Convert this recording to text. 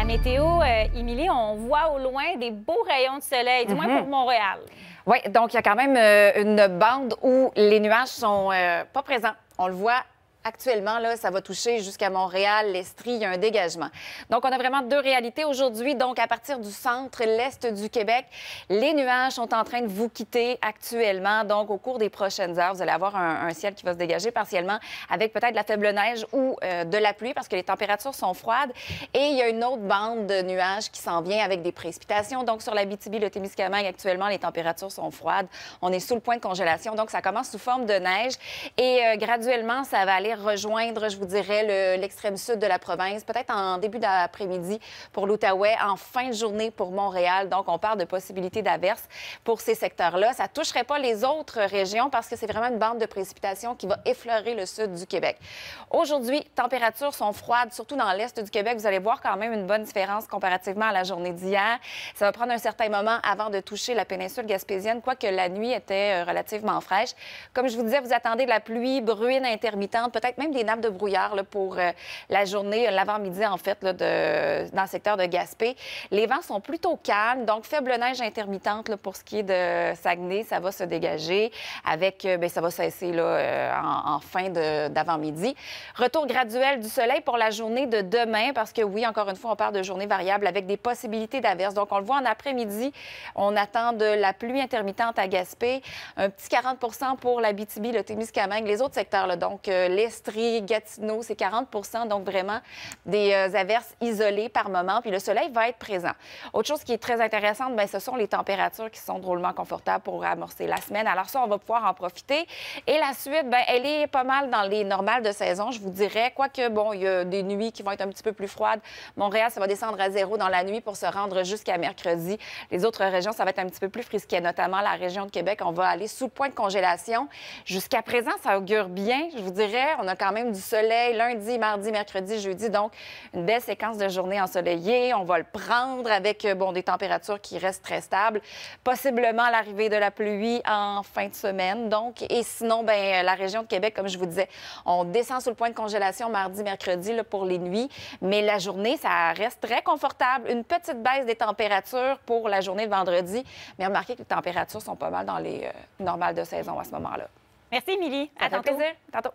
la météo, euh, Émilie, on voit au loin des beaux rayons de soleil, du moins mhm. pour Montréal. Oui, donc il y a quand même euh, une bande où les nuages sont euh, pas présents. On le voit actuellement, là, ça va toucher jusqu'à Montréal, l'Estrie, il y a un dégagement. Donc, on a vraiment deux réalités aujourd'hui. Donc, à partir du centre, l'est du Québec, les nuages sont en train de vous quitter actuellement. Donc, au cours des prochaines heures, vous allez avoir un, ciel qui va se dégager partiellement avec peut-être la faible neige ou euh, de la pluie parce que les températures sont froides. Et il y a une autre bande de nuages qui s'en vient avec des précipitations. Donc, sur la BTB, le Témiscamingue, actuellement, les températures sont froides. On est sous le point de congélation. Donc, ça commence sous forme de neige. Et euh, graduellement, ça va aller rejoindre, je vous dirais, l'extrême sud de la province, peut-être en début d'après-midi pour l'Outaouais, en fin de journée pour Montréal. Donc, on parle de possibilités d'averses pour ces secteurs-là. Ça ne toucherait pas les autres régions parce que c'est vraiment une bande de précipitations qui va effleurer le sud du Québec. Aujourd'hui, températures sont froides, surtout dans l'est du Québec. Vous allez voir quand même une bonne différence comparativement à la journée d'hier. Ça va prendre un certain moment avant de toucher la péninsule gaspésienne, quoique la nuit était euh, relativement fraîche. Comme je vous disais, vous attendez de la pluie, bruine intermittente, peut-être même des nappes de brouillard pour euh, la journée, euh, l'avant-midi en fait, dans le secteur de Gaspé. Les vents sont plutôt calmes, donc faible neige intermittente pour ce qui est de Saguenay, ça va se dégager avec, euh, bien, ça va cesser là, en, fin d'avant-midi. Retour graduel du soleil pour la journée de demain, parce que oui, encore une fois, on parle de journée variable avec des possibilités d'averses. Donc, on le voit en après-midi, on attend de la pluie intermittente à Gaspé, un petit 40 pour l'Abitibi, le Témiscamingue, les autres secteurs, donc les c'est 40 donc vraiment des euh, averses isolées par moment. Puis le soleil va être présent. Autre chose qui est très intéressante, bien, ce sont les températures qui sont drôlement confortables pour amorcer la semaine. Alors ça, on va pouvoir en profiter. Et la suite, bien, elle est pas mal dans les normales de saison, je vous dirais. Quoique, bon, il y a des nuits qui vont être un petit peu plus froides. Montréal, ça va descendre à zéro dans la nuit pour se rendre jusqu'à mercredi. Les autres régions, ça va être un petit peu plus frisquet, notamment la région de Québec. On va aller sous le point de congélation. Jusqu'à présent, ça augure bien, je vous dirais. On a quand même du soleil lundi, mardi, mercredi, jeudi. Donc, une belle séquence de journée ensoleillée. On va le prendre avec euh, bon, des températures qui restent très stables. Possiblement l'arrivée de la pluie en fin de semaine. Donc, et sinon, ben, la région de Québec, comme je vous disais, on descend sous le point de congélation mardi, mercredi là, pour les nuits. Mais la journée, ça reste très confortable. Une petite baisse des températures pour la journée de vendredi. Mais remarquez que les températures sont pas mal dans les euh, normales de saison à ce moment-là. Merci, Émilie. À tantôt. plaisir. tantôt.